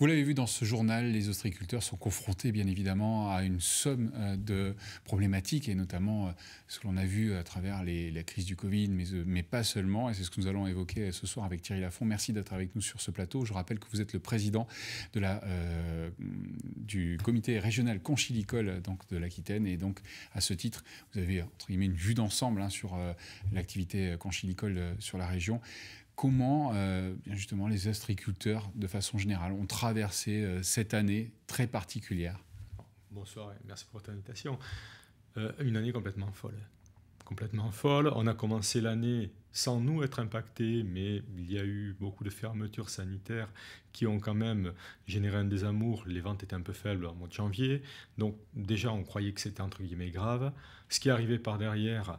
Vous l'avez vu dans ce journal, les ostriculteurs sont confrontés bien évidemment à une somme euh, de problématiques et notamment euh, ce que l'on a vu à travers la crise du Covid, mais, euh, mais pas seulement. Et c'est ce que nous allons évoquer ce soir avec Thierry Lafont. Merci d'être avec nous sur ce plateau. Je rappelle que vous êtes le président de la, du comité régional conchilicole donc, de l'Aquitaine et donc à ce titre, vous avez entre guillemets une vue d'ensemble hein, sur l'activité conchilicole sur la région comment euh, justement les astriculteurs, de façon générale, ont traversé euh, cette année très particulière Bonsoir merci pour votre invitation. Euh, une année complètement folle. Complètement folle. On a commencé l'année sans nous être impactés, mais il y a eu beaucoup de fermetures sanitaires qui ont quand même généré un désamour. Les ventes étaient un peu faibles en mois de janvier. Donc déjà, on croyait que c'était entre guillemets grave. Ce qui est arrivé par derrière,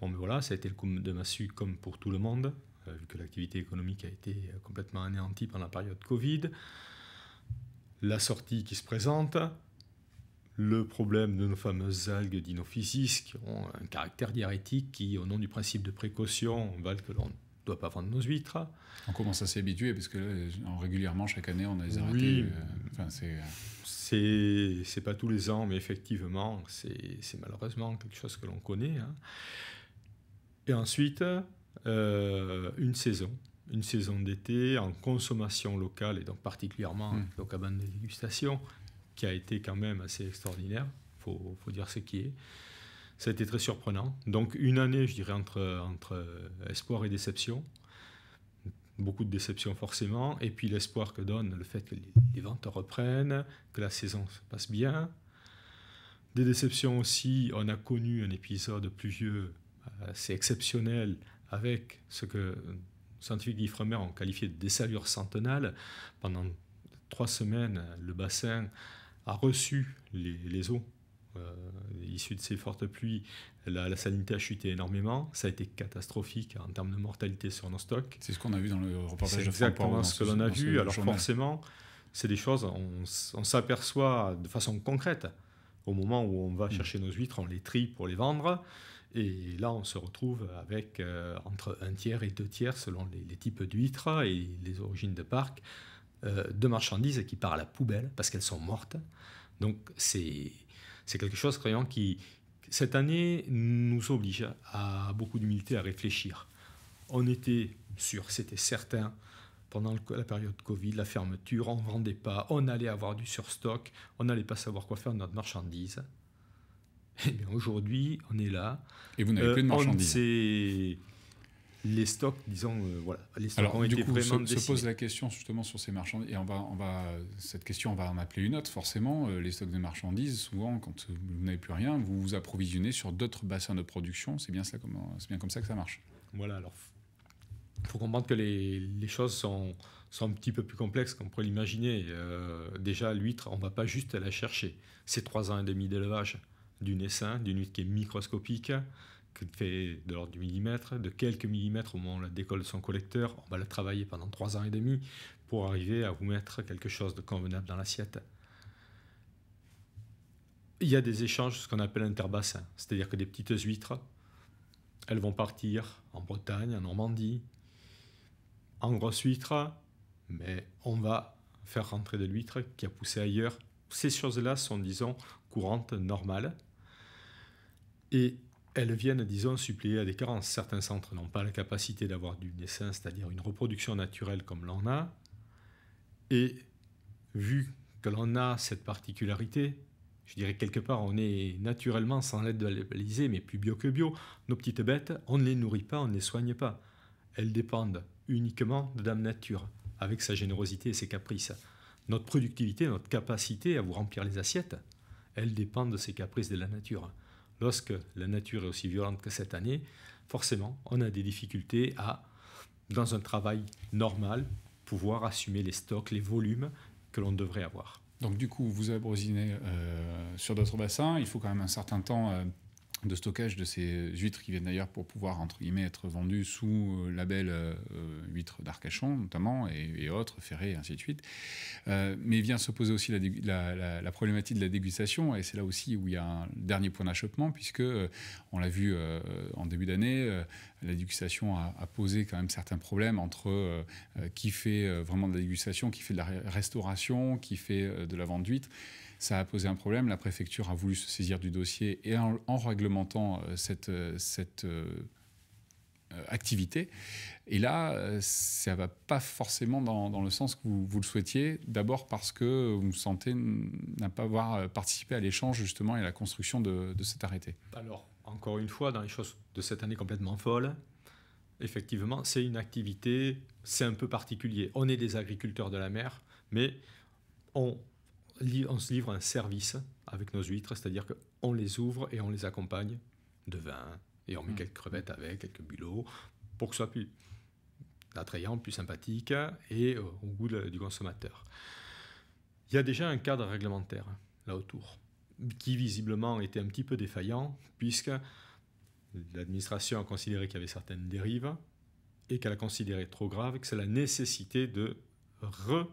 bon, mais ben voilà, ça a été le coup de massue comme pour tout le monde. Euh, vu que l'activité économique a été euh, complètement anéantie pendant la période Covid, la sortie qui se présente, le problème de nos fameuses algues dinophysis qui ont un caractère diurétique qui, au nom du principe de précaution, valent que l'on ne doit pas vendre nos huîtres. On commence à s'y habituer parce que euh, régulièrement, chaque année, on a les arrêtés. Oui, enfin, c'est... pas tous les ans, mais effectivement, c'est malheureusement quelque chose que l'on connaît. Hein. Et ensuite, euh, une saison, une saison d'été en consommation locale et donc particulièrement hmm. donc au cabane de dégustation qui a été quand même assez extraordinaire, il faut, dire ce qui est. Ça a été très surprenant. Donc une année, je dirais, entre, entre espoir et déception. Beaucoup de déception forcément, et puis l'espoir que donne le fait que les, les ventes reprennent, que la saison se passe bien, des déceptions aussi, on a connu un épisode pluvieux assez exceptionnel avec ce que scientifiques d'Ifremer ont qualifié de dessalure centenale. Pendant trois semaines, le bassin a reçu les, eaux euh, issues de ces fortes pluies. La, salinité a chuté énormément. Ça a été catastrophique en termes de mortalité sur nos stocks. C'est ce qu'on a vu dans le reportage de exactement ce que l'on a vu. Alors forcément, c'est des choses, on, s'aperçoit de façon concrète. Au moment où on va mm. chercher nos huîtres, on les trie pour les vendre. Et là, on se retrouve avec euh, entre un tiers et deux tiers, selon les, types d'huîtres et les origines de parc, euh, de marchandises qui partent à la poubelle parce qu'elles sont mortes. Donc, c'est quelque chose, croyant, qui, cette année, nous oblige à beaucoup d'humilité à réfléchir. On était sûr, c'était certain, pendant la période Covid, la fermeture, on ne vendait pas, on allait avoir du surstock, on n'allait pas savoir quoi faire de notre marchandise. Eh aujourd'hui, on est là. Et vous n'avez euh, plus de marchandises. C'est les stocks, disons, euh, voilà, les stocks Alors, ont du coup, vraiment se, se, pose la question justement sur ces marchandises, et on va, on va, cette question, on va en appeler une autre, forcément, euh, les stocks de marchandises, souvent, quand vous n'avez plus rien, vous vous approvisionnez sur d'autres bassins de production, c'est bien, ça comme, bien comme ça que ça marche. Voilà, alors, il faut comprendre que les, choses sont, sont, un petit peu plus complexes qu'on pourrait l'imaginer. déjà, l'huître, on ne va pas juste la chercher, c'est trois ans et demi d'élevage d'une essaim, d'une huître qui est microscopique, qui fait de l'ordre du millimètre, de quelques millimètres au moment où on la décolle de son collecteur. On va la travailler pendant trois ans et demi pour arriver à vous mettre quelque chose de convenable dans l'assiette. Il y a des échanges, ce qu'on appelle interbassins, c'est-à-dire que des petites huîtres, elles vont partir en Bretagne, en Normandie, en grosse huître, mais on va faire rentrer de l'huître qui a poussé ailleurs. Ces choses-là sont, disons, courantes, normales et elles viennent, disons, supplier à des carences. Certains centres n'ont pas la capacité d'avoir du dessin, c'est-à-dire une reproduction naturelle comme l'on a, et vu que l'on a cette particularité, je dirais quelque part, on est naturellement, sans l'aide de l'Élysée, mais plus bio que bio, nos petites bêtes, on ne les nourrit pas, on ne les soigne pas. Elles dépendent uniquement de Dame Nature, avec sa générosité et ses caprices. Notre productivité, notre capacité à vous remplir les assiettes, elles dépendent de ces caprices de la nature lorsque la nature est aussi violente que cette année, forcément, on a des difficultés à, dans un travail normal, pouvoir assumer les stocks, les volumes que l'on devrait avoir. Donc du coup, vous avez brosiné euh, sur d'autres bassins, il faut quand même un certain temps euh, de stockage de ces huîtres qui viennent d'ailleurs pour pouvoir entre guillemets être vendues sous euh, label euh, euh, huîtres d'Arcachon notamment et, autres Ferré et ainsi de suite mais vient se poser aussi la, problématique de la dégustation et c'est là aussi où il y a un dernier point d'achoppement puisque on l'a vu en début d'année la dégustation a, a, posé quand même certains problèmes entre qui fait vraiment de la dégustation qui fait de la restauration qui fait de la vente d'huîtres ça a posé un problème. La préfecture a voulu se saisir du dossier et en, réglementant euh, cette, euh, euh, activité. Et là, ça ne va pas forcément dans, le sens que vous, le souhaitiez. D'abord parce que vous vous sentez n'a pas avoir participé à l'échange justement et à la construction de, de, cet arrêté. Alors, encore une fois, dans les choses de cette année complètement folle, effectivement, c'est une activité, c'est un peu particulier. On est des agriculteurs de la mer, mais on on se livre un service avec nos huîtres, c'est-à-dire qu'on les ouvre et on les accompagne de vin, et on met mmh. quelques crevettes avec, quelques bulots, pour que ce soit plus attrayant, plus sympathique et euh, au goût du consommateur. Il y a déjà un cadre réglementaire là autour, qui visiblement était un petit peu défaillant, puisque l'administration a considéré qu'il y avait certaines dérives et qu'elle a considéré trop grave que c'est la nécessité de re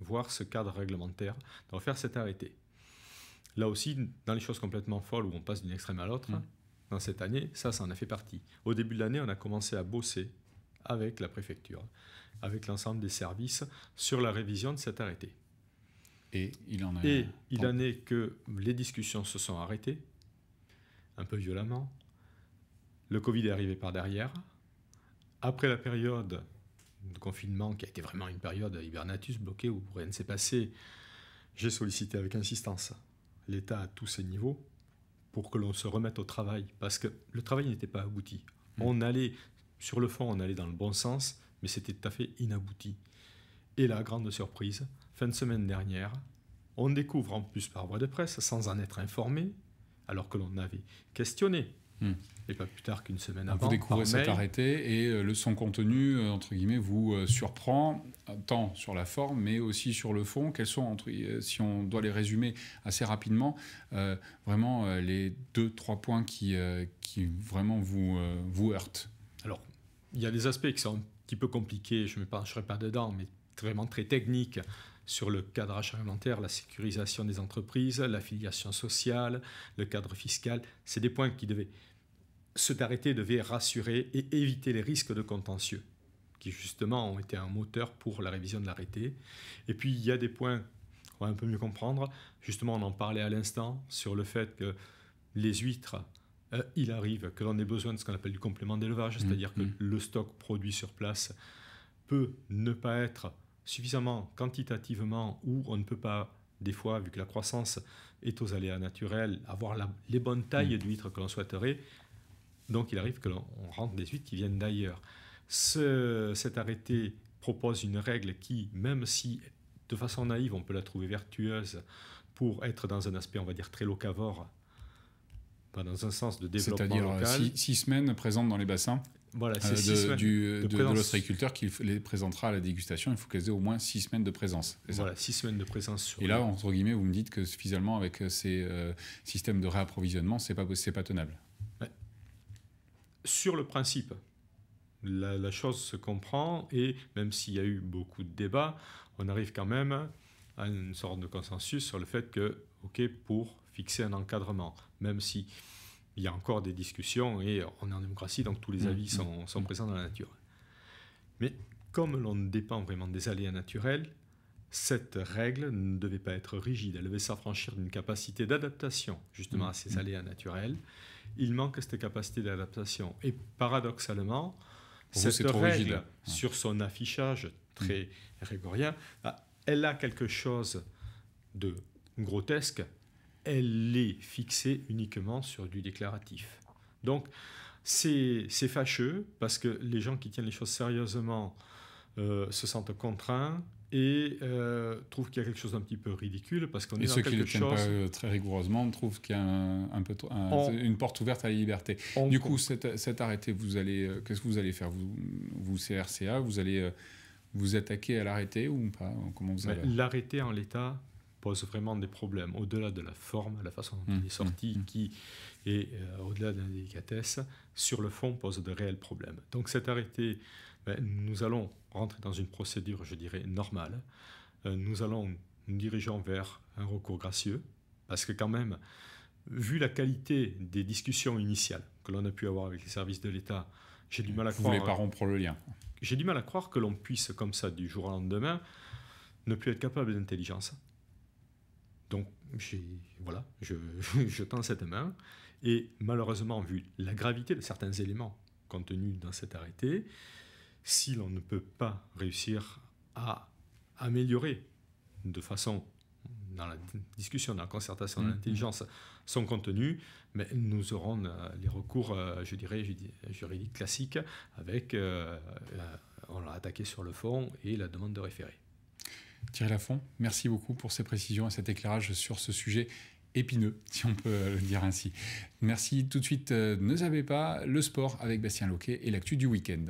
voir ce cadre réglementaire, de faire cet arrêté. Là aussi, dans les choses complètement folles où on passe d'une extrême à l'autre, mm. hein, dans cette année, ça, ça en a fait partie. Au début de l'année, on a commencé à bosser avec la préfecture, avec l'ensemble des services, sur la révision de cet arrêté. Et il en, a... Et il en est que les discussions se sont arrêtées, un peu violemment. Le Covid est arrivé par derrière. Après la période de confinement, qui a été vraiment une période hibernatus bloquée où rien ne s'est passé, j'ai sollicité avec insistance l'État à tous ses niveaux pour que l'on se remette au travail, parce que le travail n'était pas abouti. Mmh. On allait, sur le fond, on allait dans le bon sens, mais c'était tout à fait inabouti. Et la grande surprise, fin de semaine dernière, on découvre en plus par voie de presse, sans en être informé, alors que l'on avait questionné et pas plus tard qu'une semaine avant. Vous découvrez cet arrêté et euh, le son contenu, euh, entre guillemets, vous euh, surprend, tant sur la forme, mais aussi sur le fond. Quels sont, entre, si on doit les résumer assez rapidement, vraiment les deux, trois points qui, qui vraiment vous, vous heurtent Alors, il y a des aspects qui sont un petit peu compliqués, je ne me pencherai pas dedans, mais vraiment très techniques sur le cadrage réglementaire, la sécurisation des entreprises, l'affiliation sociale, le cadre fiscal. C'est des points qui devaient cet arrêté devait rassurer et éviter les risques de contentieux, qui justement ont été un moteur pour la révision de l'arrêté. Et puis il y a des points qu'on va un peu mieux comprendre. Justement, on en parlait à l'instant sur le fait que les huîtres, euh, il arrive que l'on ait besoin de ce qu'on appelle du complément d'élevage, mmh, c'est-à-dire que mmh. le stock produit sur place peut ne pas être suffisamment quantitativement ou on ne peut pas des fois, vu que la croissance est aux aléas naturels, avoir les bonnes tailles mmh. d'huîtres que l'on souhaiterait, donc il arrive que l'on rentre des huîtres qui viennent d'ailleurs. Ce, cet arrêté propose une règle qui, même si de façon naïve on peut la trouver vertueuse pour être dans un aspect, on va dire, très locavore, dans un sens de développement euh, local. C'est-à-dire six, semaines présentes dans les bassins voilà, c'est euh, de, de, qui les présentera à la dégustation. Il faut qu'elles aient au moins six semaines de présence. Voilà, six semaines de présence. Et là, entre guillemets, vous me dites que finalement, avec euh, ces systèmes de réapprovisionnement, c'est pas, pas tenable sur le principe. La, chose se comprend et même s'il y a eu beaucoup de débats, on arrive quand même à une sorte de consensus sur le fait que, OK, pour fixer un encadrement, même si il y a encore des discussions et on est en démocratie, donc tous les mmh, avis mmh. sont, sont présents dans la nature. Mais comme l'on dépend vraiment des aléas naturels, cette règle ne devait pas être rigide, elle devait s'affranchir d'une capacité d'adaptation justement mmh, à ces aléas naturels il manque cette capacité d'adaptation. Et paradoxalement, cette règle sur son affichage très régorien, bah, elle a quelque chose de grotesque, elle est fixée uniquement sur du déclaratif. Donc, c'est fâcheux parce que les gens qui tiennent les choses sérieusement euh, se sentent contraints, et euh, trouve qu'il y a quelque chose d'un petit peu ridicule parce qu'on est dans quelque chose... Et ceux qui le tiennent pas euh, très rigoureusement trouvent qu'il y a un, peu une porte ouverte à la liberté. Du coup, cet, arrêté, vous allez, euh, qu'est-ce que vous allez faire vous, vous CRCA, vous allez euh, vous attaquer à l'arrêté ou pas Comment vous allez... L'arrêté en l'état pose vraiment des problèmes au-delà de la forme, la façon dont il mmh, est sorti, mmh, mmh. qui est au-delà de la délicatesse, sur le fond pose de réels problèmes. Donc cet arrêté euh, nous allons rentrer dans une procédure, je dirais, normale. Euh, nous allons nous diriger vers un recours gracieux, parce que quand même, vu la qualité des discussions initiales que l'on a pu avoir avec les services de l'État, j'ai du mal à croire... pas rompre le lien. J'ai du mal à croire que l'on puisse, comme ça, du jour au lendemain, ne plus être capable d'intelligence. Donc, voilà, je, je tends cette main. Et malheureusement, vu la gravité de certains éléments contenus dans cet arrêté, si l'on ne peut pas réussir à améliorer de façon dans la discussion, dans la concertation, d'intelligence mmh. l'intelligence, son contenu, mais nous aurons euh, les recours, euh, je dirais, juridiques classiques avec, euh, on l'a attaqué sur le fond et la demande de référé. Thierry Lafont, merci beaucoup pour ces précisions et cet éclairage sur ce sujet épineux, si on peut le dire ainsi. Merci. Tout de suite, ne savez pas, le sport avec Bastien Loquet et l'actu du week-end.